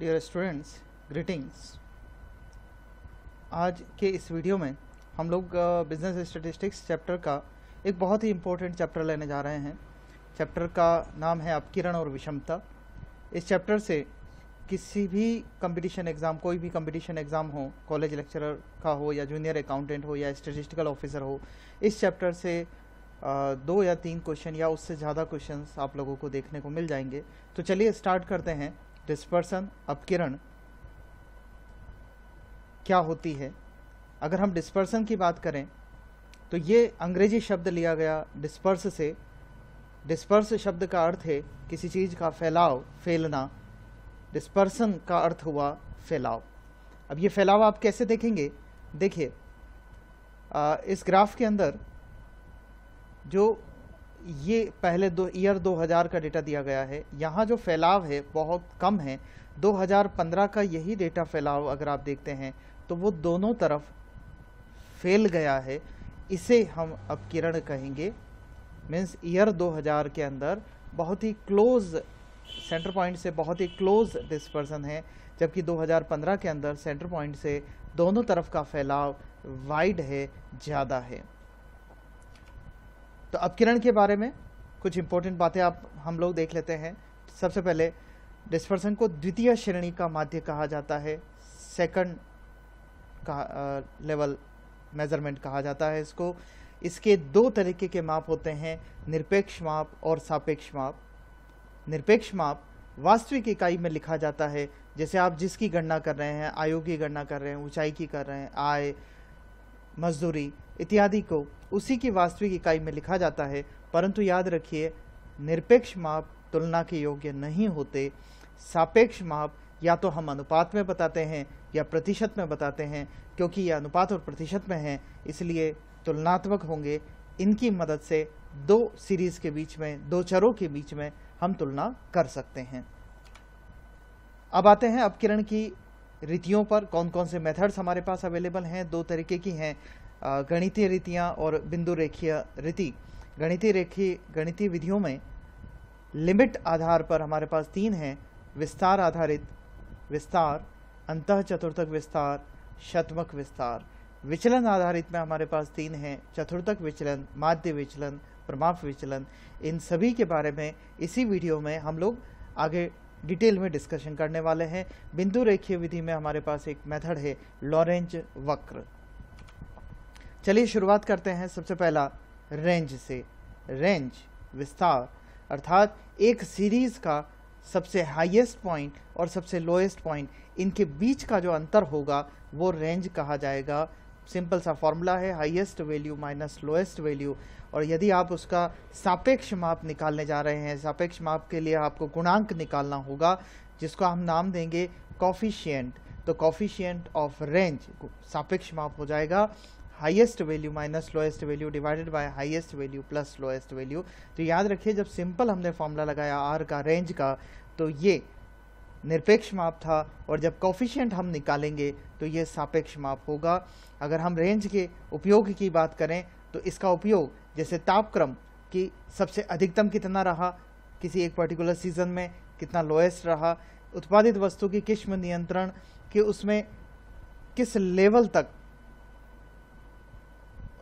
dear students greetings आज के इस वीडियो में हम लोग बिजनेस स्टेटिस्टिक्स चैप्टर का एक बहुत ही इम्पोर्टेंट चैप्टर लेने जा रहे हैं चैप्टर का नाम है अपकिरण और विषमता इस चैप्टर से किसी भी कंपटीशन एग्ज़ाम कोई भी कंपटीशन एग्ज़ाम हो कॉलेज लेक्चरर का हो या जूनियर अकाउंटेंट हो या स्टेटिस्टिकल ऑफिसर हो इस चैप्टर से दो या तीन क्वेश्चन या उससे ज़्यादा क्वेश्चन आप लोगों को देखने को मिल जाएंगे तो चलिए स्टार्ट करते हैं डिस्पर्सन अपकिरण क्या होती है अगर हम डिस्पर्सन की बात करें तो ये अंग्रेजी शब्द लिया गया डिस्पर्स से डिस्पर्स शब्द का अर्थ है किसी चीज़ का फैलाव फैलना डिस्पर्सन का अर्थ हुआ फैलाव अब ये फैलाव आप कैसे देखेंगे देखिए इस ग्राफ के अंदर जो ये पहले दो ईयर 2000 का डेटा दिया गया है यहाँ जो फैलाव है बहुत कम है 2015 का यही डेटा फैलाव अगर आप देखते हैं तो वो दोनों तरफ फैल गया है इसे हम अब किरण कहेंगे मीन्स ईयर 2000 के अंदर बहुत ही क्लोज सेंटर पॉइंट से बहुत ही क्लोज डिस्पर्सन है जबकि 2015 के अंदर सेंटर पॉइंट से दोनों तरफ का फैलाव वाइड है ज़्यादा है तो अपकिरण के बारे में कुछ इंपॉर्टेंट बातें आप हम लोग देख लेते हैं सबसे पहले डिस्पर्सन को द्वितीय श्रेणी का माध्य कहा जाता है सेकंड का लेवल मेजरमेंट कहा जाता है इसको इसके दो तरीके के माप होते हैं निरपेक्ष माप और सापेक्ष माप निरपेक्ष माप वास्तविक इकाई में लिखा जाता है जैसे आप जिसकी गणना कर रहे हैं आयु की गणना कर रहे हैं ऊंचाई की कर रहे हैं आय मजदूरी इत्यादि को उसी की वास्तविक इकाई में लिखा जाता है परंतु याद रखिए निरपेक्ष माप तुलना के योग्य नहीं होते सापेक्ष माप या तो हम अनुपात में बताते हैं या प्रतिशत में बताते हैं क्योंकि ये अनुपात और प्रतिशत में हैं इसलिए तुलनात्मक होंगे इनकी मदद से दो सीरीज के बीच में दो चरों के बीच में हम तुलना कर सकते हैं अब आते हैं अपकिरण की रीतियों पर कौन कौन से मेथड्स हमारे पास अवेलेबल हैं दो तरीके की हैं गणितीय रीतियाँ और बिंदु रेखीय रीति गणितीय रेखी गणितीय विधियों में लिमिट आधार पर हमारे पास तीन हैं विस्तार आधारित विस्तार अंत चतुर्थक विस्तार शतमक विस्तार विचलन आधारित में हमारे पास तीन हैं चतुर्थक विचलन माध्य विचलन प्रमाप विचलन इन सभी के बारे में इसी वीडियो में हम लोग आगे डिटेल में डिस्कशन करने वाले हैं बिंदु रेखीय विधि में हमारे पास एक मेथड है लॉरेंज वक्र चलिए शुरुआत करते हैं सबसे पहला रेंज से रेंज विस्तार अर्थात एक सीरीज का सबसे हाईएस्ट पॉइंट और सबसे लोएस्ट पॉइंट इनके बीच का जो अंतर होगा वो रेंज कहा जाएगा सिंपल सा फॉर्मूला है highest value minus lowest value और यदि आप उसका सापेक्ष माप निकालने जा रहे हैं सापेक्ष माप के लिए आपको गुणांक निकालना होगा जिसको हम नाम देंगे कॉफिशियंट तो कॉफिशियंट ऑफ रेंज सापेक्ष माप हो जाएगा highest value minus lowest value divided by highest value plus lowest value तो याद रखिए जब सिंपल हमने फॉर्मूला लगाया आर का रेंज का तो ये निरपेक्ष माप था और जब कॉफिशियंट हम निकालेंगे तो ये सापेक्ष माप होगा अगर हम रेंज के उपयोग की बात करें तो इसका उपयोग जैसे तापक्रम कि सबसे अधिकतम कितना रहा किसी एक पर्टिकुलर सीजन में कितना लोएस्ट रहा उत्पादित वस्तु की किस्म नियंत्रण कि उसमें किस लेवल तक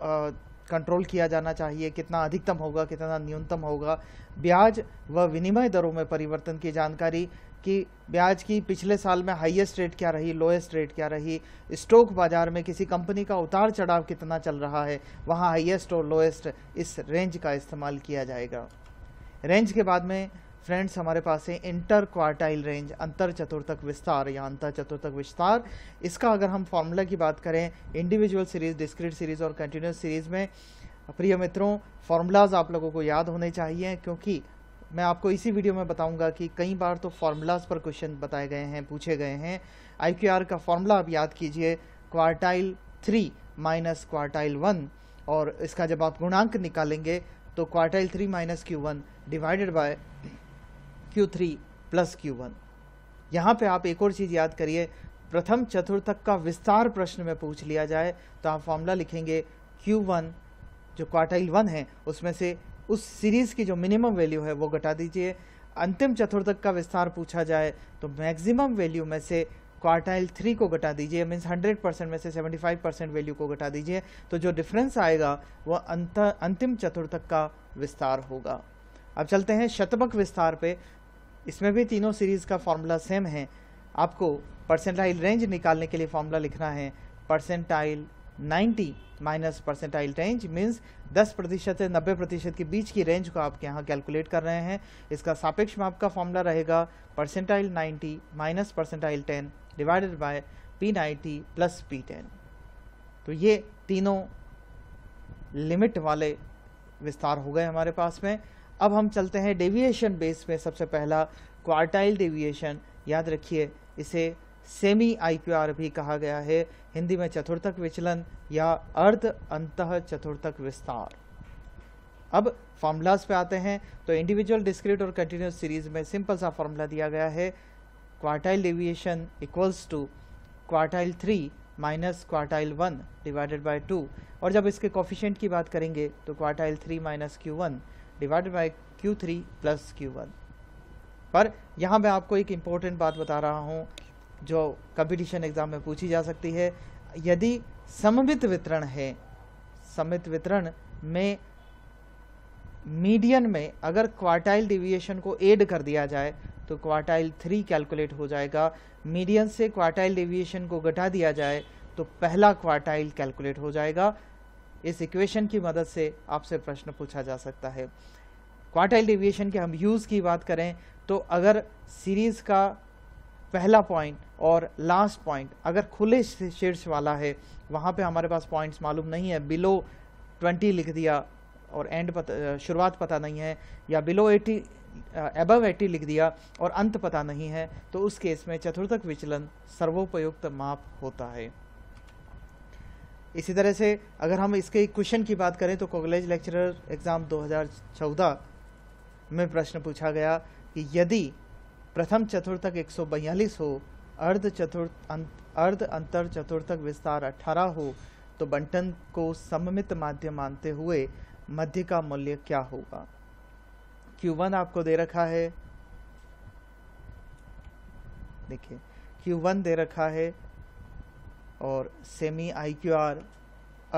आ, कंट्रोल किया जाना चाहिए कितना अधिकतम होगा कितना न्यूनतम होगा ब्याज व विनिमय दरों में परिवर्तन की जानकारी कि ब्याज की पिछले साल में हाईएस्ट रेट क्या रही लोएस्ट रेट क्या रही स्टॉक बाजार में किसी कंपनी का उतार चढ़ाव कितना चल रहा है वहाँ हाईएस्ट और लोएस्ट इस रेंज का इस्तेमाल किया जाएगा रेंज के बाद में फ्रेंड्स हमारे पास है इंटर क्वार्टाइल रेंज अंतर चतुर्थक विस्तार या अंतर चतुर्थक विस्तार इसका अगर हम फॉर्मूला की बात करें इंडिविजुअल सीरीज डिस्क्रिट सीरीज और कंटिन्यूस सीरीज में प्रिय मित्रों फॉर्मूलाज आप लोगों को याद होने चाहिए क्योंकि मैं आपको इसी वीडियो में बताऊंगा कि कई बार तो फार्मूलाज पर क्वेश्चन बताए गए हैं पूछे गए हैं आई का फार्मूला आप याद कीजिए quartile three minus quartile one और इसका जब आप गुणांक निकालेंगे तो quartile three minus Q one divided by Q three plus Q one यहाँ पर आप एक और चीज़ याद करिए प्रथम चतुर्थक का विस्तार प्रश्न में पूछ लिया जाए तो आप फॉर्मूला लिखेंगे वन जो क्वार्टाइल वन है उसमें से उस सीरीज़ की जो मिनिमम वैल्यू है वो घटा दीजिए अंतिम चतुर्थक का विस्तार पूछा जाए तो मैक्सिमम वैल्यू में से क्वार्टाइल थ्री को घटा दीजिए मीन्स हंड्रेड परसेंट में से सेवेंटी फाइव परसेंट वैल्यू को घटा दीजिए तो जो डिफरेंस आएगा वह अंत अंतिम चतुर्थक का विस्तार होगा अब चलते हैं शतमक विस्तार पे इसमें भी तीनों सीरीज़ का फॉर्मूला सेम है आपको परसेंटाइल रेंज निकालने के लिए फॉर्मूला लिखना है percentile ninety minus percentile range means 10 प्रतिशत से 90 प्रतिशत के बीच की रेंज को आपके यहाँ कैलकुलेट कर रहे हैं इसका सापेक्ष माप का फॉर्मूला रहेगा percentile 90 minus percentile 10 divided by P ninety plus P ten तो ये तीनों लिमिट वाले विस्तार हो गए हमारे पास में अब हम चलते हैं डेविएशन बेस में सबसे पहला क्वार्टाइल डेविएशन याद रखिए इसे सेमी आईपीआर भी कहा गया है हिंदी में चतुर्थक विचलन या अर्ध अंत चतुर्थक विस्तार अब फॉर्मूलाज पे आते हैं तो इंडिविजुअल डिस्क्रीट और कंटिन्यूस सीरीज में सिंपल सा फॉर्मूला दिया गया है quartile deviation equals to quartile three minus quartile one divided by two और जब इसके कॉफिशेंट की बात करेंगे तो quartile three minus Q one divided by Q three plus Q one पर यहाँ मैं आपको एक इम्पोर्टेंट बात बता रहा हूँ जो कंपटीशन एग्जाम में पूछी जा सकती है यदि समवित वितरण है समित वितरण में मीडियन में अगर क्वार्टाइल डिविएशन को एड कर दिया जाए तो क्वार्टाइल थ्री कैलकुलेट हो जाएगा मीडियन से क्वार्टाइल डिविएशन को घटा दिया जाए तो पहला क्वार्टाइल कैलकुलेट हो जाएगा इस इक्वेशन की मदद से आपसे प्रश्न पूछा जा सकता है क्वार्टाइल डिविएशन के हम यूज़ की बात करें तो अगर सीरीज़ का पहला पॉइंट और लास्ट पॉइंट अगर खुले शीर्ष वाला है वहाँ पे हमारे पास पॉइंट्स मालूम नहीं है बिलो 20 लिख दिया और एंड पता शुरुआत पता नहीं है या बिलो 80 एबव एटी लिख दिया और अंत पता नहीं है तो उस केस में चतुर्थक विचलन सर्वोपयुक्त माप होता है इसी तरह से अगर हम इसके क्वेश्चन की बात करें तो कॉलेज लेक्चरर एग्ज़ाम 2014 में प्रश्न पूछा गया कि यदि प्रथम चतुर्थक एक हो अर्ध चतुर्थ अर्ध अंतर चतुर्थक विस्तार 18 हो तो बंटन को सममित माध्य मानते हुए मध्य का मूल्य क्या होगा Q1 आपको दे रखा है देखिए Q1 दे रखा है और सेमी आई क्यू आर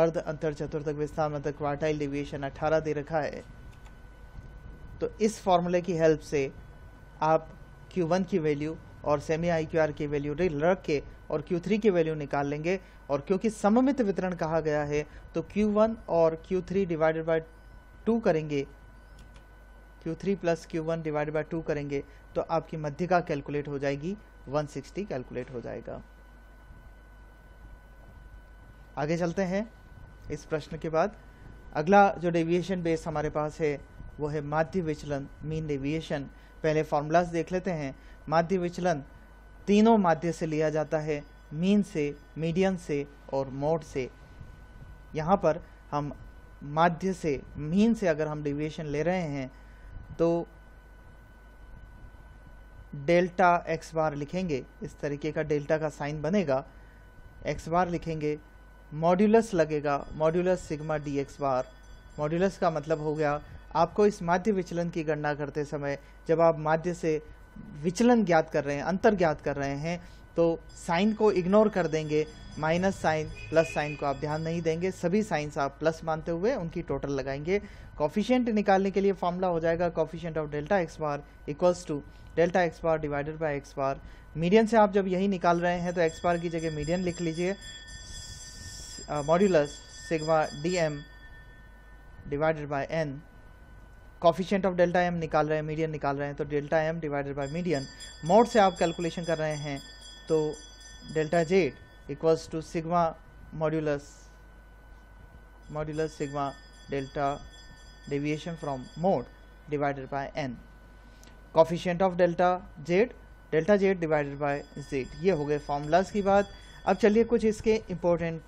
अर्ध अंतर चतुर्थक विस्तार मतलब क्वार्टाइल डिविएशन 18 दे रखा है तो इस फॉर्मूले की हेल्प से आप Q1 की वैल्यू और सेमी आई क्यू आर की वैल्यू रख के और Q3 की वैल्यू निकाल लेंगे और क्योंकि सममित वितरण कहा गया है तो Q1 और Q3 डिवाइडेड बाय टू करेंगे Q3 three plus Q one divide by two करेंगे तो आपकी मध्य का कैलकुलेट हो जाएगी 160 कैलकुलेट हो जाएगा आगे चलते हैं इस प्रश्न के बाद अगला जो डेविएशन बेस हमारे पास है वो है माध्य विचलन मीन डेविएशन पहले फार्मूलाज देख लेते हैं माध्य विचलन तीनों माध्य से लिया जाता है मीन से मीडियन से और मोड से यहाँ पर हम माध्य से मीन से अगर हम डिविएशन ले रहे हैं तो डेल्टा एक्स बार लिखेंगे इस तरीके का डेल्टा का साइन बनेगा एक्स बार लिखेंगे मॉड्यूलस लगेगा modulus sigma D X bar modulus का मतलब हो गया आपको इस माध्य विचलन की गणना करते समय जब आप माध्य से विचलन ज्ञात कर रहे हैं अंतर ज्ञात कर रहे हैं तो साइन को इग्नोर कर देंगे माइनस साइन प्लस साइन को आप ध्यान नहीं देंगे सभी साइंस आप प्लस मानते हुए उनकी टोटल लगाएंगे कॉफिशियंट निकालने के लिए फॉर्मूला हो जाएगा coefficient of delta X bar equals to delta X bar divided by X bar median से आप जब यही निकाल रहे हैं तो एक्स बार की जगह मीडियन लिख लीजिए modulus sigma D M divided by N coefficient of delta M निकाल रहे हैं मीडियन निकाल रहे हैं तो delta M divided by median mode से आप कैलकुलेशन कर रहे हैं तो delta Z equals to sigma modulus modulus sigma delta deviation from mode divided by N coefficient of delta Z delta Z divided by Z ये हो गए formulas की बात अब चलिए कुछ इसके इम्पोर्टेंट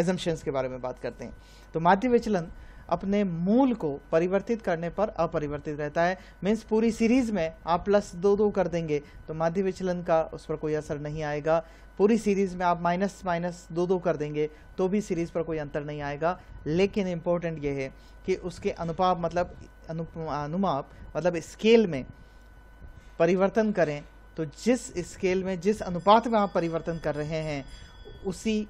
एजम्पन्स के बारे में बात करते हैं तो माध्य विचलन अपने मूल को परिवर्तित करने पर अपरिवर्तित रहता है मीन्स पूरी सीरीज में आप प्लस दो दो कर देंगे तो माध्य विचलन का उस पर कोई असर नहीं आएगा पूरी सीरीज में आप माइनस माइनस दो दो कर देंगे तो भी सीरीज पर कोई अंतर नहीं आएगा लेकिन इम्पोर्टेंट ये है कि उसके अनुपाप मतलब अनु, अनुमाप मतलब स्केल में परिवर्तन करें तो जिस स्केल में जिस अनुपात में आप परिवर्तन कर रहे हैं उसी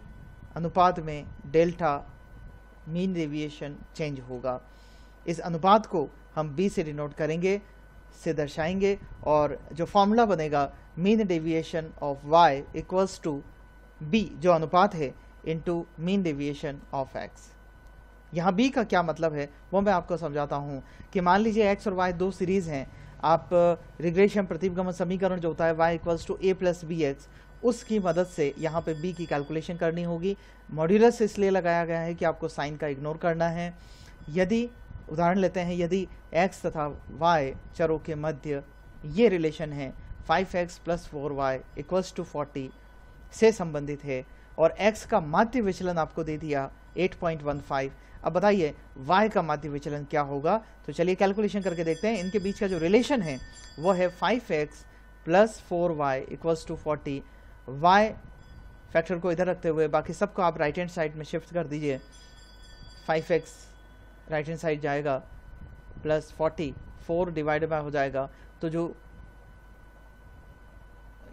अनुपात में डेल्टा मीन डेविएशन चेंज होगा इस अनुपात को हम बी से डिनोट करेंगे से दर्शाएंगे और जो फॉर्मूला बनेगा mean deviation of Y equals to B जो अनुपात है to mean deviation of X यहाँ बी का क्या मतलब है वो मैं आपको समझाता हूँ कि मान लीजिए एक्स और वाई दो सीरीज हैं आप रिग्रेशन प्रतिगमन समीकरण जो होता है Y equals to A plus B X उसकी मदद से यहाँ पे बी की कैलकुलेशन करनी होगी मॉड्यूलस इसलिए लगाया गया है कि आपको साइन का इग्नोर करना है यदि उदाहरण लेते हैं यदि एक्स तथा वाई चरों के मध्य ये रिलेशन है five X plus four Y equals to forty से संबंधित है और एक्स का माध्य विचलन आपको दे दिया 8.15 अब बताइए वाई का माध्य विचलन क्या होगा तो चलिए कैलकुलेशन करके देखते हैं इनके बीच का जो रिलेशन है वो है five X plus four Y equals to forty Y factor को इधर रखते हुए बाकी सबको आप राइट हैंड साइड में शिफ्ट कर दीजिए five X right hand side जाएगा plus forty four divide by हो जाएगा तो जो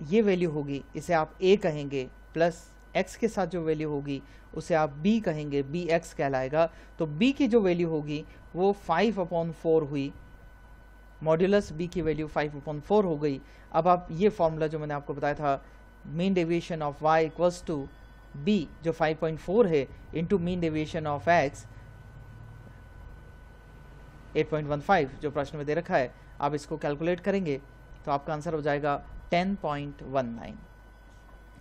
ये वैल्यू होगी इसे आप ए कहेंगे प्लस एक्स के साथ जो वैल्यू होगी उसे आप बी कहेंगे बी एक्स कहलाएगा तो बी की जो वैल्यू होगी वो फाइव अपॉन फोर हुई मॉड्यूलस बी की वैल्यू फाइव अपॉन फोर हो गई अब आप ये फॉर्मूला जो मैंने आपको बताया था mean deviation of y equals to b जो 5.4 है into mean deviation of x 8.15 जो प्रश्न में दे रखा है आप इसको कैलकुलेट करेंगे तो आपका आंसर हो जाएगा 10.19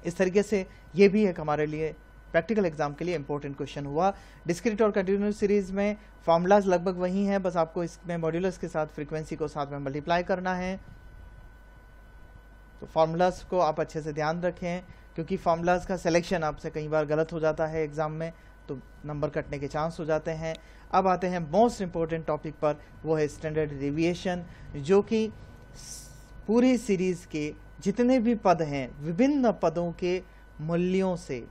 इस तरीके से ये भी एक हमारे लिए प्रैक्टिकल एग्जाम के लिए इंपॉर्टेंट क्वेश्चन हुआ डिस्क्रिट और कंटिन्यू सीरीज में फॉर्मूलाज लगभग वही हैं बस आपको इसमें मॉड्यूलस के साथ फ्रीक्वेंसी को साथ में मल्टीप्लाई करना है तो फार्मूलाज को आप अच्छे से ध्यान रखें क्योंकि फार्मूलाज का सिलेक्शन आपसे कई बार गलत हो जाता है एग्ज़ाम में तो नंबर कटने के चांस हो जाते हैं अब आते हैं मोस्ट इम्पोर्टेंट टॉपिक पर वो है स्टैंडर्ड रिविएशन जो कि पूरी सीरीज़ के जितने भी पद हैं विभिन्न पदों के मूल्यों से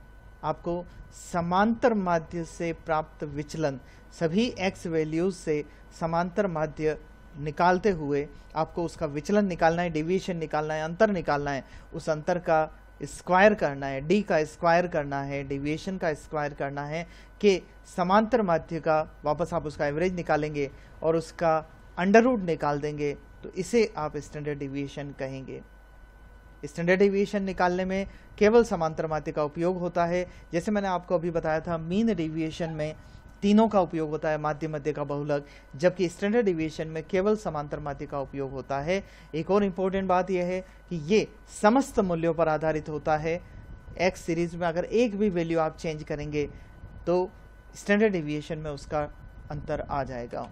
आपको समांतर माध्य से प्राप्त विचलन सभी एक्स वैल्यूज से समांतर माध्य निकालते हुए आपको उसका विचलन निकालना है डिविएशन निकालना है अंतर निकालना है उस अंतर का स्क्वायर करना है डी का स्क्वायर करना है डिविएशन का स्क्वायर करना है के समांतर माध्य का वापस आप उसका एवरेज निकालेंगे और उसका अंडर रूट निकाल देंगे तो इसे आप स्टैंडर्ड डिविएशन कहेंगे स्टैंडर्ड डिविएशन निकालने में केवल समांतर माध्य का उपयोग होता है जैसे मैंने आपको अभी बताया था मीन डिविएशन में तीनों का उपयोग होता है माध्य मध्य का बहुलक जबकि स्टैंडर्ड डिविएशन में केवल समांतर माध्य का उपयोग होता है एक और इम्पोर्टेंट बात यह है कि ये समस्त मूल्यों पर आधारित होता है एक्स सीरीज में अगर एक भी वैल्यू आप चेंज करेंगे तो स्टैंडर्ड डिविएशन में उसका अंतर आ जाएगा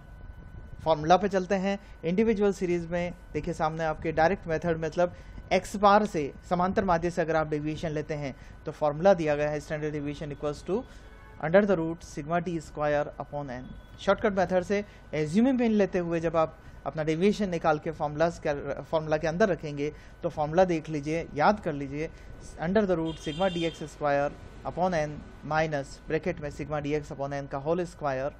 फॉर्मूला पे चलते हैं इंडिविजुअल सीरीज में देखिए सामने आपके डायरेक्ट मेथड मतलब एक्स बार से समांतर माध्य से अगर आप डिविएशन लेते हैं तो फॉर्मूला दिया गया है standard deviation equals to under the root sigma T square upon N shortcut method से एज्यूमिंग पेन लेते हुए जब आप अपना डेविएशन निकाल के फॉर्मूलाज फॉर्मूला के अंदर रखेंगे तो फॉर्मूला देख लीजिए याद कर लीजिए under the root sigma D X square upon N minus bracket में sigma D X upon N का होल स्क्वायर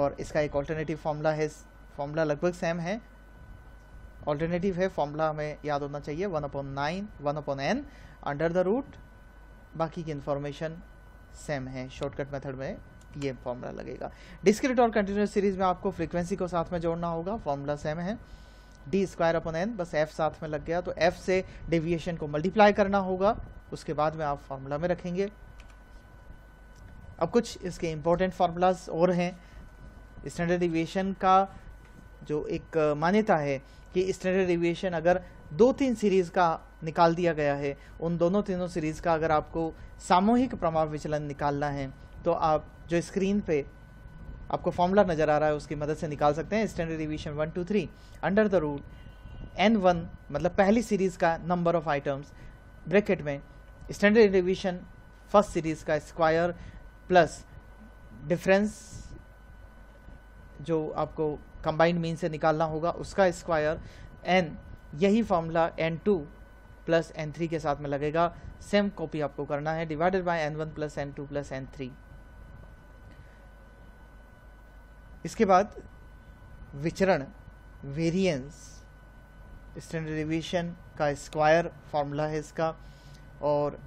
और इसका एक ऑल्टरनेटिव फार्मूला है फॉर्मूला लगभग सेम है ऑल्टरनेटिव है फॉर्मूला हमें याद होना चाहिए one upon nine one upon N under the root बाकी की इन्फॉर्मेशन सेम है शॉर्टकट मेथड में ये फॉर्मूला लगेगा डिस्क्रिट और कंटिन्यूस सीरीज में आपको फ्रीक्वेंसी को साथ में जोड़ना होगा फॉर्मूला सेम है डी स्क्वायर अपन एन बस एफ साथ में लग गया तो एफ से डेविएशन को मल्टीप्लाई करना होगा उसके बाद में आप फॉर्मूला में रखेंगे अब कुछ इसके इंपॉर्टेंट फार्मूलाज और हैं स्टैंडर्ड डिविएशन का जो एक मान्यता है कि स्टैंडर्ड एविएशन अगर दो तीन सीरीज़ का निकाल दिया गया है उन दोनों तीनों सीरीज़ का अगर आपको सामूहिक प्रभाव विचलन निकालना है तो आप जो स्क्रीन पे आपको फॉर्मूला नज़र आ रहा है उसकी मदद से निकाल सकते हैं standard deviation one two three under the root N one मतलब पहली सीरीज़ का नंबर ऑफ आइटम्स ब्रैकेट में स्टैंडर्ड डिविएशन फर्स्ट सीरीज़ का स्क्वायर प्लस डिफरेंस जो आपको कंबाइंड मीन से निकालना होगा उसका स्क्वायर एन यही formula N two plus N three के साथ में लगेगा सेम कॉपी आपको करना है divided by N one plus N two plus N three इसके बाद विचरण वेरिएंस स्टैंडर्ड डिविएशन का स्क्वायर फॉर्मूला है इसका और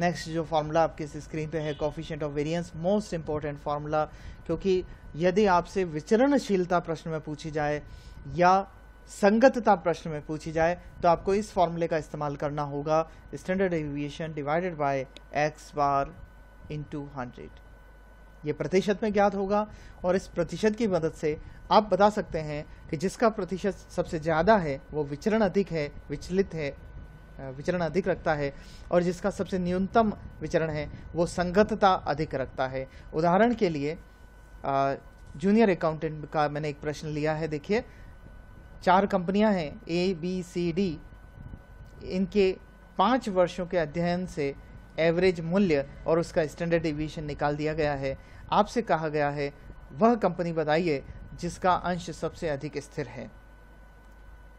नेक्स्ट जो फार्मूला आपके इस स्क्रीन पे है coefficient of variance most important formula क्योंकि यदि आपसे विचरणशीलता प्रश्न में पूछी जाए या संगतता प्रश्न में पूछी जाए तो आपको इस फॉर्मूले का इस्तेमाल करना होगा standard deviation divided by X bar into hundred ये प्रतिशत में ज्ञात होगा और इस प्रतिशत की मदद से आप बता सकते हैं कि जिसका प्रतिशत सबसे ज़्यादा है वो विचरण अधिक है विचलित है विचरण अधिक रखता है और जिसका सबसे न्यूनतम विचरण है वो संगतता अधिक रखता है उदाहरण के लिए जूनियर अकाउंटेंट का मैंने एक प्रश्न लिया है देखिए चार कंपनियां हैं ए बी सी डी इनके पाँच वर्षों के अध्ययन से एवरेज मूल्य और उसका स्टैंडर्ड डिविएशन निकाल दिया गया है आपसे कहा गया है वह कंपनी बताइए जिसका अंश सबसे अधिक स्थिर है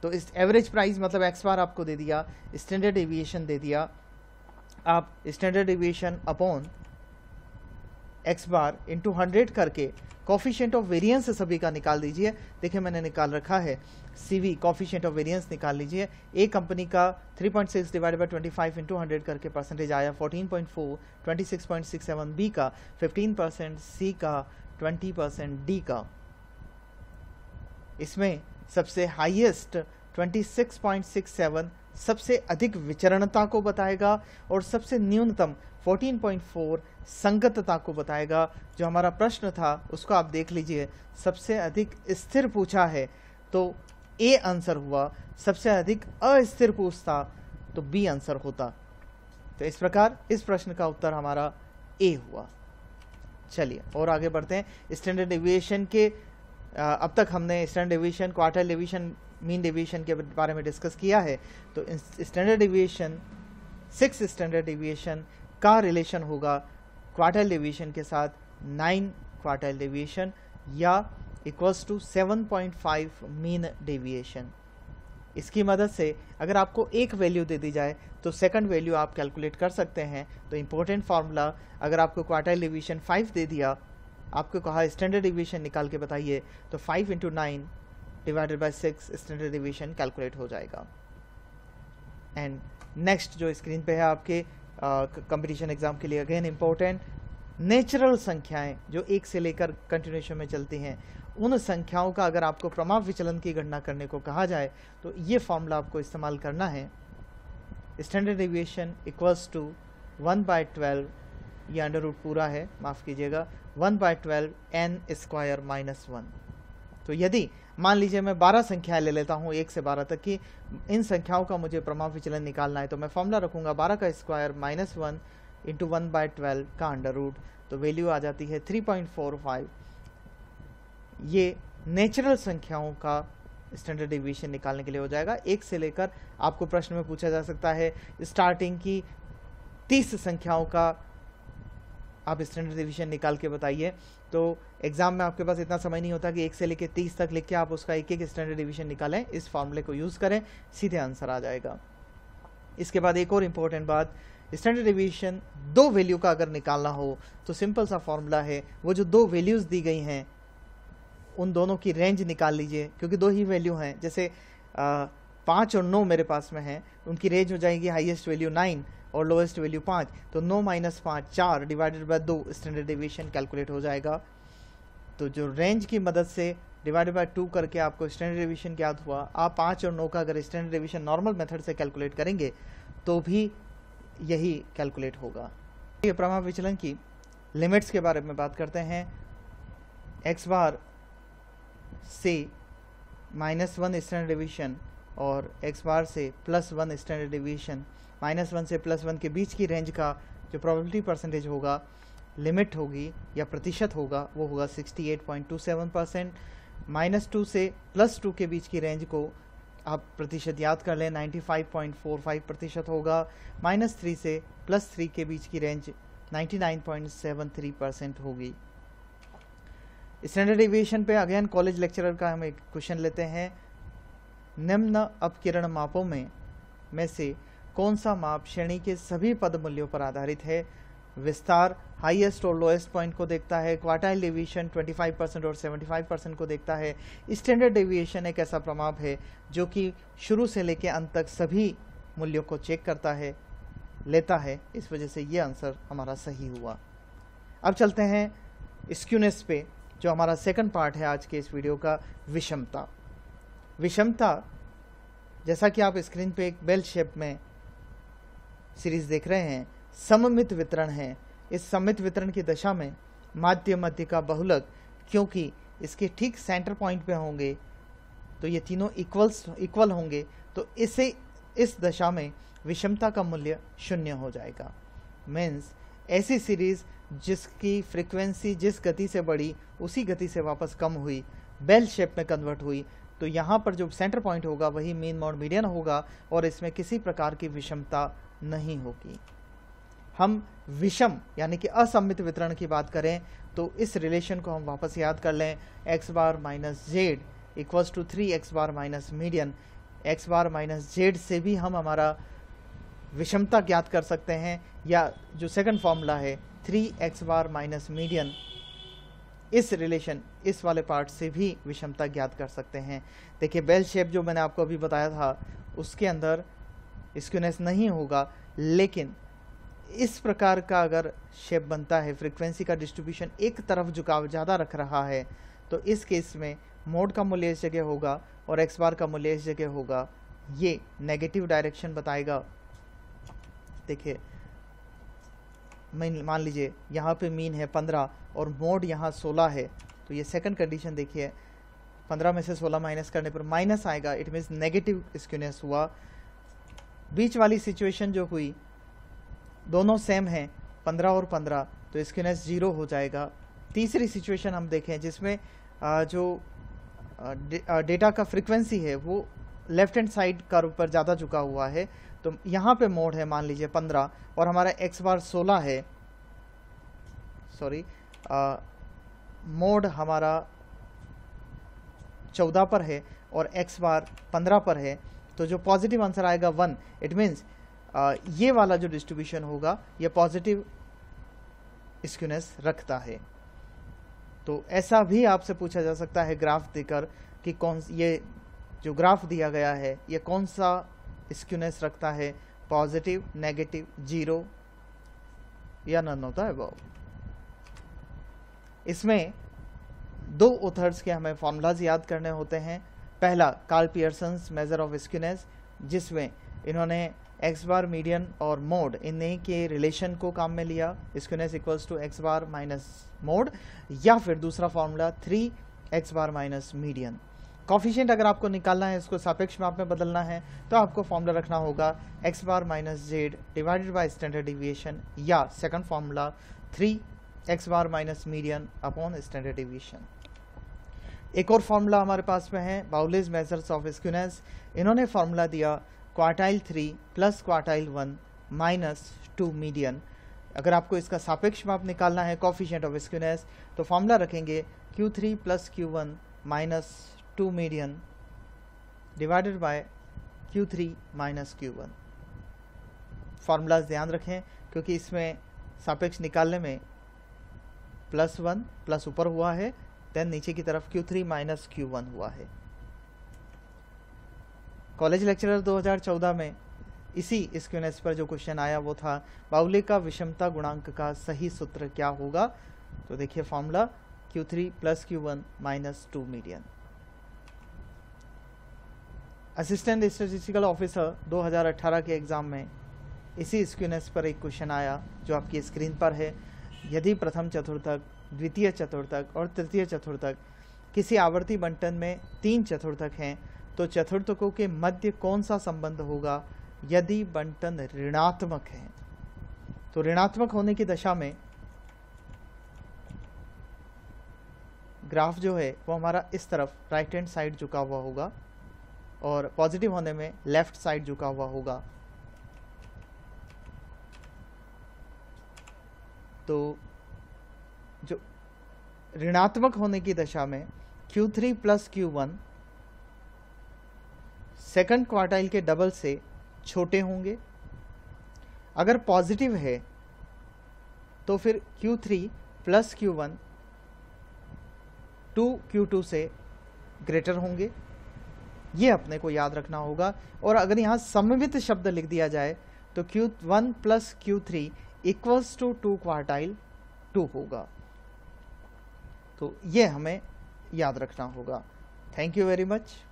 तो इस एवरेज प्राइस मतलब एक्स बार आपको दे दिया स्टैंडर्ड डिविएशन दे दिया आप standard deviation upon X bar into hundred करके कॉफिशेंट ऑफ वेरियंस सभी का निकाल दीजिए देखिए मैंने निकाल रखा है सीवी कॉफिशेंट ऑफ वेरियंस निकाल लीजिए ए कंपनी का 3.6 divide by five into hundred करके परसेंटेज आया 14.4 26.67 बी का 15 परसेंट सी का 20 परसेंट डी का इसमें सबसे हाईएस्ट 26.67 सबसे अधिक विचरणता को बताएगा और सबसे न्यूनतम 14.4 संगतता को बताएगा जो हमारा प्रश्न था उसको आप देख लीजिए सबसे अधिक स्थिर पूछा है तो ए आंसर हुआ सबसे अधिक अस्थिर पूछता तो बी आंसर होता तो इस प्रकार इस प्रश्न का उत्तर हमारा ए हुआ चलिए और आगे बढ़ते हैं स्टैंडर्ड एविएशन के अब तक हमने standard deviation quarter deviation mean deviation के बारे में डिस्कस किया है तो standard deviation six standard deviation का रिलेशन होगा क्वार्टल डिविएशन के साथ नाइन क्वार्टर डिविएशन या equals to seven point five mean deviation इसकी मदद से अगर आपको एक वैल्यू दे दी जाए तो सेकंड वैल्यू आप कैलकुलेट कर सकते हैं तो इम्पोर्टेंट फार्मूला अगर आपको क्वार्टर डिविएशन फाइव दे दिया आपको कहा स्टैंडर्ड डिविएशन निकाल के बताइए तो five into nine divided by six standard division calculate हो जाएगा एंड नेक्स्ट जो स्क्रीन पे है आपके कंपटीशन uh, एग्जाम के लिए अगेन इम्पोर्टेंट नेचुरल संख्याएं जो एक से लेकर कंटिन्यूशन में चलती हैं उन संख्याओं का अगर आपको प्रमाप विचलन की गणना करने को कहा जाए तो ये फॉर्मूला आपको इस्तेमाल करना है standard deviation equals to one by twelve ये अंडर रूट पूरा है माफ़ कीजिएगा one by twelve N square minus one तो यदि मान लीजिए मैं बारह संख्याएं ले लेता हूँ एक से बारह तक की इन संख्याओं का मुझे प्रमाण विचलन निकालना है तो मैं फॉर्मूला रखूंगा बारह का square minus one into one by twelve का अंडर रूट तो वैल्यू आ जाती है थ्री पॉइंट फोर फाइव ये नेचुरल संख्याओं का स्टैंडर्ड डिविएशन निकालने के लिए हो जाएगा एक से लेकर आपको प्रश्न में पूछा जा सकता है स्टार्टिंग की तीस संख्याओं का आप स्टैंडर्ड डिवीजन निकाल के बताइए तो एग्ज़ाम में आपके पास इतना समय नहीं होता कि एक से लेकर तीस तक लिख के आप उसका एक एक स्टैंडर्ड डिवीजन निकालें इस फॉर्मूले को यूज़ करें सीधे आंसर आ जाएगा इसके बाद एक और इम्पोर्टेंट बात स्टैंडर्ड डिवीजन दो वैल्यू का अगर निकालना हो तो सिंपल सा फॉर्मूला है वो जो दो वैल्यूज़ दी गई हैं उन दोनों की रेंज निकाल लीजिए क्योंकि दो ही वैल्यू हैं जैसे पाँच और नौ मेरे पास में है उनकी रेंज हो जाएगी हाईएस्ट वैल्यू नाइन और लोएस्ट वैल्यू पाँच तो नौ माइनस पाँच चार डिवाइडेड बाय दो स्टैंडर्ड डिविएशन कैलकुलेट हो जाएगा तो जो रेंज की मदद से डिवाइडेड बाय टू करके आपको स्टैंडर्ड डिविएशन याद हुआ आप पाँच और नौ का अगर स्टैंडर्ड डिविएशन नॉर्मल मेथड से कैलकुलेट करेंगे तो भी यही कैलकुलेट होगा ये प्रमा विचलन की लिमिट्स के बारे में बात करते हैं एक्स बार से माइनस वन स्टैंडर्ड डिविशन और एक्स बार से plus one standard deviation minus one से प्लस वन के बीच की रेंज का जो प्रोबेबिलिटी परसेंटेज होगा लिमिट होगी या प्रतिशत होगा वो होगा 68.27 परसेंट माइनस टू से प्लस टू के बीच की रेंज को आप प्रतिशत याद कर लें 95.45 प्रतिशत होगा माइनस थ्री से प्लस थ्री के बीच की रेंज 99.73 परसेंट होगी स्टैंडर्ड एविएशन पे अगेन कॉलेज लेक्चरर का हम एक क्वेश्चन लेते हैं निम्न अपकिरण मापों में में से कौन सा माप श्रेणी के सभी पद मूल्यों पर आधारित है विस्तार हाईएस्ट और लोएस्ट पॉइंट को देखता है क्वार्टाइल डेविएशन 25 परसेंट और 75 परसेंट को देखता है स्टैंडर्ड डेविएशन एक ऐसा प्रमाप है जो कि शुरू से लेकर अंत तक सभी मूल्यों को चेक करता है लेता है इस वजह से ये आंसर हमारा सही हुआ अब चलते हैं स्क्यूनेस पे जो हमारा सेकंड पार्ट है आज के इस वीडियो का विषमता विषमता जैसा कि आप स्क्रीन पे एक बेल शेप में सीरीज देख रहे हैं सममित वितरण है इस सममित वितरण की दशा में माध्य मध्य का बहुलक क्योंकि इसके ठीक सेंटर पॉइंट पे होंगे तो ये तीनों इक्वल्स इक्वल होंगे तो इसे इस दशा में विषमता का मूल्य शून्य हो जाएगा मीन्स ऐसी सीरीज जिसकी फ्रीक्वेंसी जिस गति से बढ़ी उसी गति से वापस कम हुई बेल शेप में कन्वर्ट हुई तो यहाँ पर जो सेंटर पॉइंट होगा वही मीन मोड़ मीडियन होगा और इसमें किसी प्रकार की विषमता नहीं होगी हम विषम यानी कि असम्मित वितरण की बात करें तो इस रिलेशन को हम वापस याद कर लें X bar minus Z equals to three X bar minus median X bar minus Z से भी हम हमारा विषमता ज्ञात कर सकते हैं या जो सेकंड फॉर्मूला है three X bar minus median इस रिलेशन इस वाले पार्ट से भी विषमता ज्ञात कर सकते हैं देखिए बेल शेप जो मैंने आपको अभी बताया था उसके अंदर स्क्यूनेस नहीं होगा लेकिन इस प्रकार का अगर शेप बनता है फ्रीक्वेंसी का डिस्ट्रीब्यूशन एक तरफ झुकाव ज़्यादा रख रहा है तो इस केस में मोड का मूल्य इस जगह होगा और एक्स बार का मूल्य इस जगह होगा ये नेगेटिव डायरेक्शन बताएगा देखिए मान लीजिए यहाँ पे मीन है पंद्रह और मोड यहाँ सोलह है तो ये सेकंड कंडीशन देखिए पंद्रह में से सोलह माइनस करने पर माइनस आएगा इट मीन्स नेगेटिव स्क्यूनेस हुआ बीच वाली सिचुएशन जो हुई दोनों सेम हैं पंद्रह और पंद्रह तो स्क्यूनेस जीरो हो जाएगा तीसरी सिचुएशन हम देखें जिसमें जो डेटा का फ्रिक्वेंसी है वो लेफ्ट हैंड साइड कर्व पर ज़्यादा झुका हुआ है तो यहाँ पे मोड है मान लीजिए पंद्रह और हमारा एक्स बार सोलह है सॉरी मोड हमारा चौदह पर है और एक्स बार पंद्रह पर है तो जो पॉजिटिव आंसर आएगा वन इट मीन्स ये वाला जो डिस्ट्रीब्यूशन होगा ये पॉजिटिव स्क्यूनेस रखता है तो ऐसा भी आपसे पूछा जा सकता है ग्राफ देकर कि कौन ये जो ग्राफ दिया गया है ये कौन सा स्क्यूनेस रखता है पॉजिटिव नेगेटिव जीरो या नन होता है वो इसमें दो ऑथर्स के हमें फॉर्मूलाज याद करने होते हैं पहला Karl Pearson measure of skewness जिसमें इन्होंने एक्स बार मीडियन और मोड इन्हीं के रिलेशन को काम में लिया skewness equals to X bar minus mode या फिर दूसरा formula three X bar minus median coefficient अगर आपको निकालना है इसको सापेक्ष माप में बदलना है तो आपको फॉर्मूला रखना होगा X bar minus Z divided by standard deviation या second formula three X bar minus median upon standard deviation एक और फार्मूला हमारे पास में है बाउलेज मेजर्स ऑफ स्क्यूनेस इन्होंने फार्मूला दिया quartile three plus quartile one minus two median अगर आपको इसका सापेक्ष माप निकालना है कॉफिशेंट ऑफ स्क्यूनेस तो फार्मूला रखेंगे Q three plus Q one minus 2 median divided by Q3 minus Q1 formulas ध्यान रखें क्योंकि इसमें सापेक्ष निकालने में प्लस वन प्लस ऊपर हुआ है देन नीचे की तरफ Q3 माइनस वन हुआ है कॉलेज लेक्चरर 2014 में इसी स्क्यूनेस पर जो क्वेश्चन आया वो था बाउली का विषमता गुणांक का सही सूत्र क्या होगा तो देखिए formula Q3 three plus Q one minus two median assistant statistical officer 2018 के एग्ज़ाम में इसी स्क्यूनेस पर एक क्वेश्चन आया जो आपकी स्क्रीन पर है यदि प्रथम चतुर्थक द्वितीय चतुर्थक और तृतीय चतुर्थक किसी आवर्ती बंटन में तीन चतुर्थक हैं तो चतुर्थकों के मध्य कौन सा संबंध होगा यदि बंटन ऋणात्मक है तो ऋणात्मक होने की दशा में ग्राफ जो है वो हमारा इस तरफ राइट हैंड साइड झुका हुआ होगा और पॉजिटिव होने में लेफ्ट साइड झुका हुआ होगा तो जो ऋणात्मक होने की दशा में Q3 three plus Q one second quartile के डबल से छोटे होंगे अगर पॉजिटिव है तो फिर Q3 three plus Q one two Q two से ग्रेटर होंगे ये अपने को याद रखना होगा और अगर यहाँ समवित शब्द लिख दिया जाए तो Q one plus Q three equals two two quartile two होगा तो ये हमें याद रखना होगा थैंक यू वेरी मच